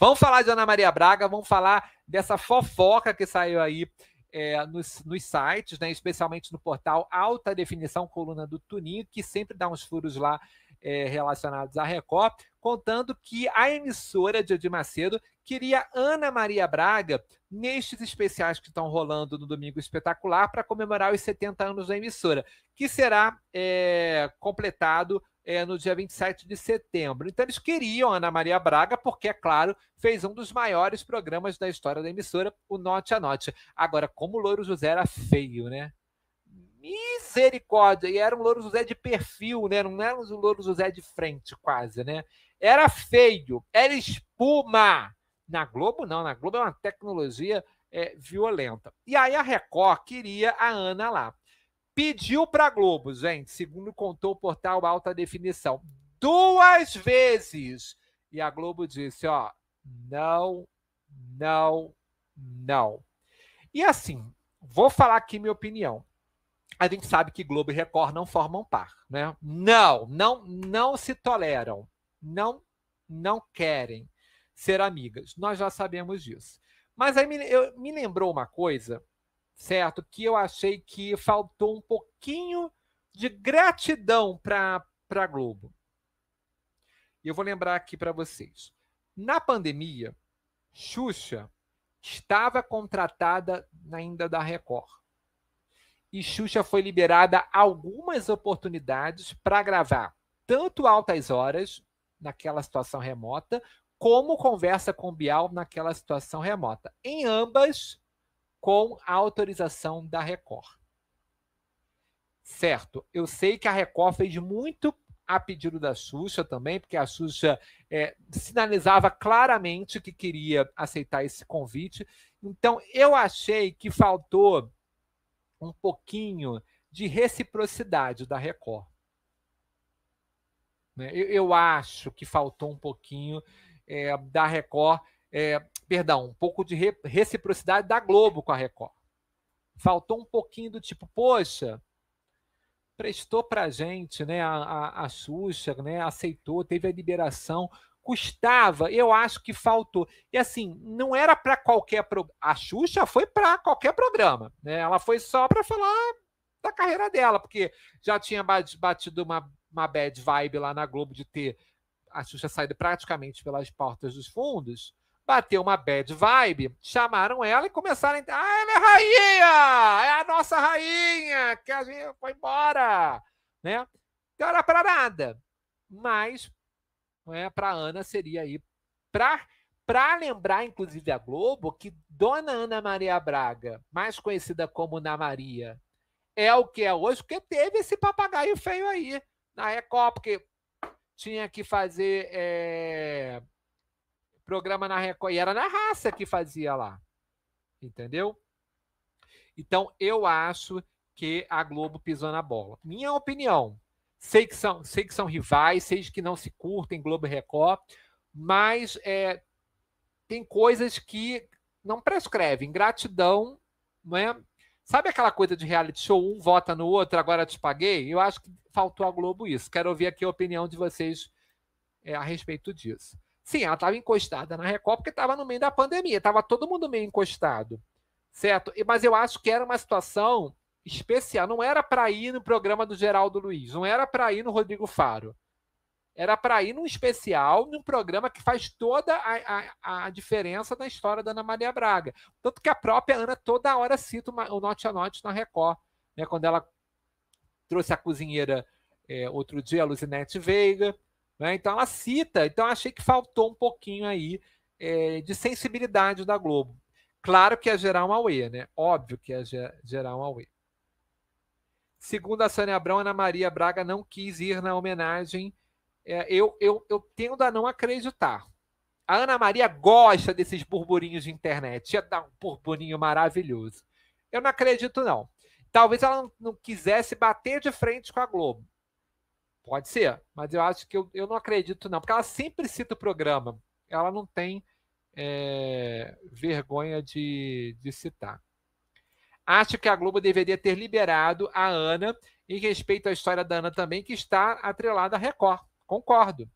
Vamos falar de Ana Maria Braga, vamos falar dessa fofoca que saiu aí é, nos, nos, sites, né, especialmente no portal Alta Definição, coluna do Tuninho, que sempre dá uns furos lá é, relacionados à Record, contando que a emissora de Edir Macedo queria Ana Maria Braga nestes especiais que estão rolando no Domingo Espetacular para comemorar os 70 anos da emissora, que será é, completado é, no dia 27 de setembro. Então, eles queriam Ana Maria Braga, porque, é claro, fez um dos maiores programas da história da emissora, o Note a Note. Agora, como o Louro José era feio, né? Misericórdia! E era um Louro José de perfil, né? Não era um Louro José de frente, quase, né? Era feio, era espuma! Na Globo, não. Na Globo é uma tecnologia é, violenta. E aí a Record queria a Ana lá. Pediu para a Globo, gente, segundo contou o portal Alta Definição, duas vezes. E a Globo disse: ó, não, não, não. E assim, vou falar aqui minha opinião. A gente sabe que Globo e Record não formam par, né? Não, não, não se toleram. Não, não querem ser amigas. Nós já sabemos disso. Mas aí me, eu, me lembrou uma coisa, certo? Que eu achei que faltou um pouquinho de gratidão para a Globo. E eu vou lembrar aqui para vocês. Na pandemia, Xuxa estava contratada ainda da Record. E Xuxa foi liberada algumas oportunidades para gravar tanto altas horas, naquela situação remota, como conversa com Bial naquela situação remota. Em ambas, com a autorização da Record. Certo, eu sei que a Record fez muito a pedido da Xuxa também, porque a Xuxa é, sinalizava claramente que queria aceitar esse convite. Então, eu achei que faltou um pouquinho de reciprocidade da Record. Né, eu, acho que faltou um pouquinho é, da Record, é, perdão, um pouco de reciprocidade da Globo com a Record. Faltou um pouquinho do tipo, poxa, prestou pra gente, né? A, a, a Xuxa, né? Aceitou, teve a liberação. Custava, eu acho que faltou. E assim, não era para qualquer. programa. A Xuxa foi para qualquer programa, né? Ela foi só para falar da carreira dela, porque já tinha batido uma, uma bad vibe lá na Globo de ter a Xuxa saída praticamente pelas portas dos fundos, bateu uma bad vibe, chamaram ela e começaram a. Ah, ela é rainha! É a nossa rainha! Que a gente foi embora! Né? Não era para nada. Mas, é, né, para Ana seria aí. Para para lembrar, inclusive, a Globo, que Dona Ana Maria Braga, mais conhecida como Na Maria, é o que é hoje, porque teve esse papagaio feio aí na Record, porque tinha que fazer é, programa na Record. E era na raça que fazia lá. Entendeu? Então, eu acho que a Globo pisou na bola. Minha opinião. Sei que são, sei que são rivais, sei que não se curtem Globo e Record, mas é, tem coisas que não prescrevem. Gratidão, não é? Sabe aquela coisa de reality show, um vota no outro, agora te paguei? Eu acho que faltou a Globo isso. Quero ouvir aqui a opinião de vocês é, a respeito disso. Sim, ela estava encostada na Record porque estava no meio da pandemia, estava todo mundo meio encostado, certo? Mas eu acho que era uma situação especial, não era para ir no programa do Geraldo Luiz, não era para ir no Rodrigo Faro. Era para ir num especial, num programa que faz toda a, a, a, diferença na história da Ana Maria Braga. Tanto que a própria Ana toda hora cita uma, o Note a Note na Record. Né? Quando ela trouxe a cozinheira é, outro dia, a Luzinete Veiga. Né? Então ela cita. Então achei que faltou um pouquinho aí é, de sensibilidade da Globo. Claro que ia gerar um auê, né? Óbvio que ia gerar um auê. Segundo a Sônia Abrão, Ana Maria Braga não quis ir na homenagem é, eu, eu, eu tendo a não acreditar. A Ana Maria gosta desses burburinhos de internet. Ia dar um burburinho maravilhoso. Eu não acredito, não. Talvez ela não, não quisesse bater de frente com a Globo. Pode ser, mas eu acho que eu, eu não acredito, não. Porque ela sempre cita o programa. Ela não tem é, vergonha de, de citar. Acho que a Globo deveria ter liberado a Ana em respeito à história da Ana também, que está atrelada à Record. Concordo.